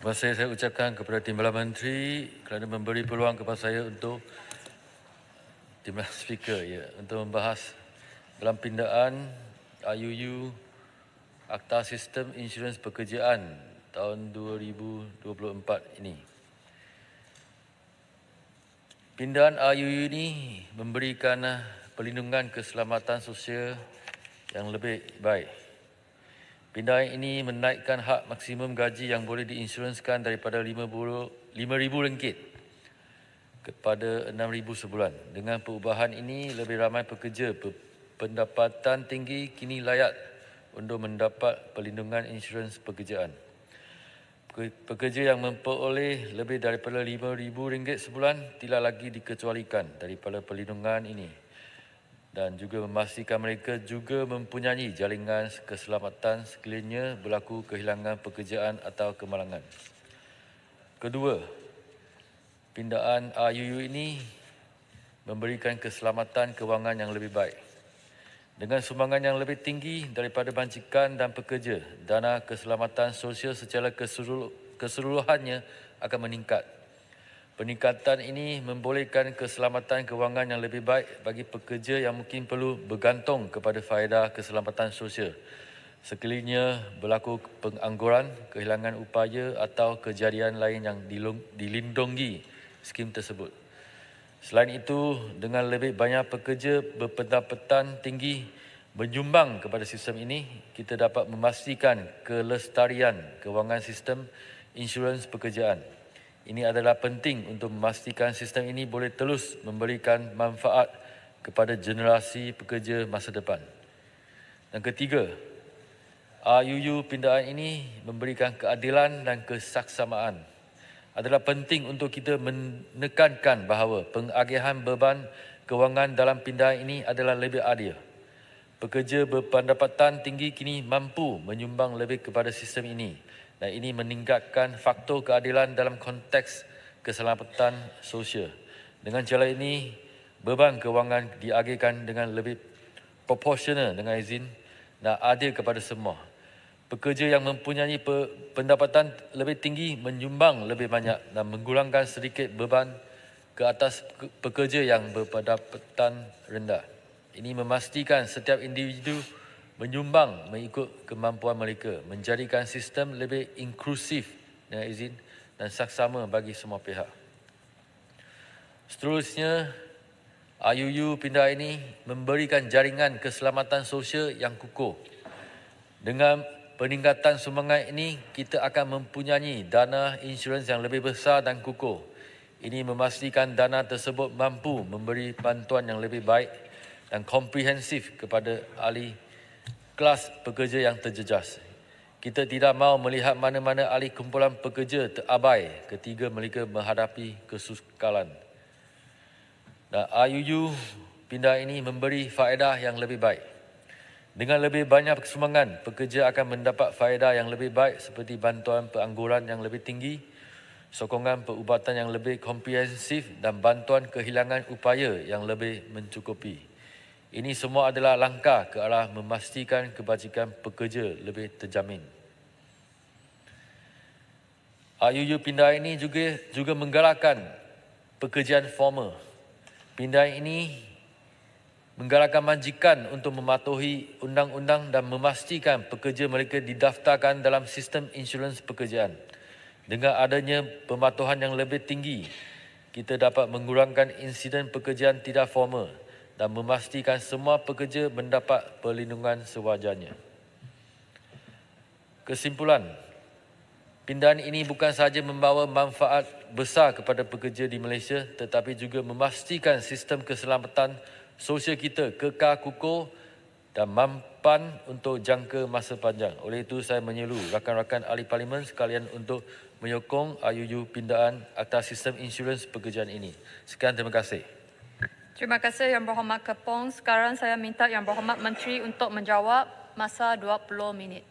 Terima kasih saya ucapkan kepada Timbalan Menteri kerana memberi peluang kepada saya untuk Timbalan Speaker ya, untuk membahas dalam pindaan IUU Akta Sistem Insurans Pekerjaan tahun 2024 ini. Pindaan IUU ini memberikan eh, pelindungan keselamatan sosial yang lebih baik Pindah ini menaikkan hak maksimum gaji yang boleh diinsuranskan daripada RM5,000 kepada RM6,000 sebulan. Dengan perubahan ini, lebih ramai pekerja pendapatan tinggi kini layak untuk mendapat perlindungan insurans pekerjaan. Pekerja yang memperoleh lebih daripada RM5,000 sebulan tidak lagi dikecualikan daripada perlindungan ini dan juga memastikan mereka juga mempunyai jaringan keselamatan sekiranya berlaku kehilangan pekerjaan atau kemalangan. Kedua, pindaan RUU ini memberikan keselamatan kewangan yang lebih baik. Dengan sumbangan yang lebih tinggi daripada bancikan dan pekerja, dana keselamatan sosial secara keseluruhannya akan meningkat. Peningkatan ini membolehkan keselamatan kewangan yang lebih baik bagi pekerja yang mungkin perlu bergantung kepada faedah keselamatan sosial. Sekiranya berlaku pengangguran, kehilangan upaya atau kejadian lain yang dilindungi skim tersebut. Selain itu, dengan lebih banyak pekerja berpendapatan tinggi menyumbang kepada sistem ini, kita dapat memastikan kelestarian kewangan sistem insurans pekerjaan. Ini adalah penting untuk memastikan sistem ini boleh terus memberikan manfaat kepada generasi pekerja masa depan. Dan ketiga, RUU pindaan ini memberikan keadilan dan kesaksamaan. Adalah penting untuk kita menekankan bahawa pengagihan beban kewangan dalam pindaan ini adalah lebih adil. Pekerja berpendapatan tinggi kini mampu menyumbang lebih kepada sistem ini dan ini meningkatkan faktor keadilan dalam konteks keselamatan sosial. Dengan cara ini, beban kewangan diagihkan dengan lebih proporsional dengan izin dan adil kepada semua. Pekerja yang mempunyai pendapatan lebih tinggi menyumbang lebih banyak dan mengurangkan sedikit beban ke atas pekerja yang berpendapatan rendah. Ini memastikan setiap individu menyumbang mengikut kemampuan mereka, menjadikan sistem lebih inklusif dengan ya, izin dan saksama bagi semua pihak. Seterusnya, IUU pindah ini memberikan jaringan keselamatan sosial yang kukuh. Dengan peningkatan semangat ini, kita akan mempunyai dana insurans yang lebih besar dan kukuh. Ini memastikan dana tersebut mampu memberi bantuan yang lebih baik dan komprehensif kepada ahli kelas pekerja yang terjejas. Kita tidak mahu melihat mana-mana ahli kumpulan pekerja terabai ketika mereka menghadapi kesukaran. Dan IUU pindah ini memberi faedah yang lebih baik. Dengan lebih banyak kesumbangan, pekerja akan mendapat faedah yang lebih baik seperti bantuan pengangguran yang lebih tinggi, sokongan perubatan yang lebih komprehensif dan bantuan kehilangan upaya yang lebih mencukupi. Ini semua adalah langkah ke arah memastikan kebajikan pekerja lebih terjamin. RUU pindai ini juga juga menggalakkan pekerjaan formal. Pindai ini menggalakkan majikan untuk mematuhi undang-undang dan memastikan pekerja mereka didaftarkan dalam sistem insurans pekerjaan. Dengan adanya pematuhan yang lebih tinggi, kita dapat mengurangkan insiden pekerjaan tidak formal dan memastikan semua pekerja mendapat perlindungan sewajarnya. Kesimpulan, pindahan ini bukan sahaja membawa manfaat besar kepada pekerja di Malaysia tetapi juga memastikan sistem keselamatan sosial kita kekal kukuh dan mampan untuk jangka masa panjang. Oleh itu, saya menyeru rakan-rakan ahli parlimen sekalian untuk menyokong IUU pindaan atas sistem insurans pekerjaan ini. Sekian terima kasih. Terima kasih Yang Berhormat Kepong. Sekarang saya minta Yang Berhormat Menteri untuk menjawab masa 20 minit.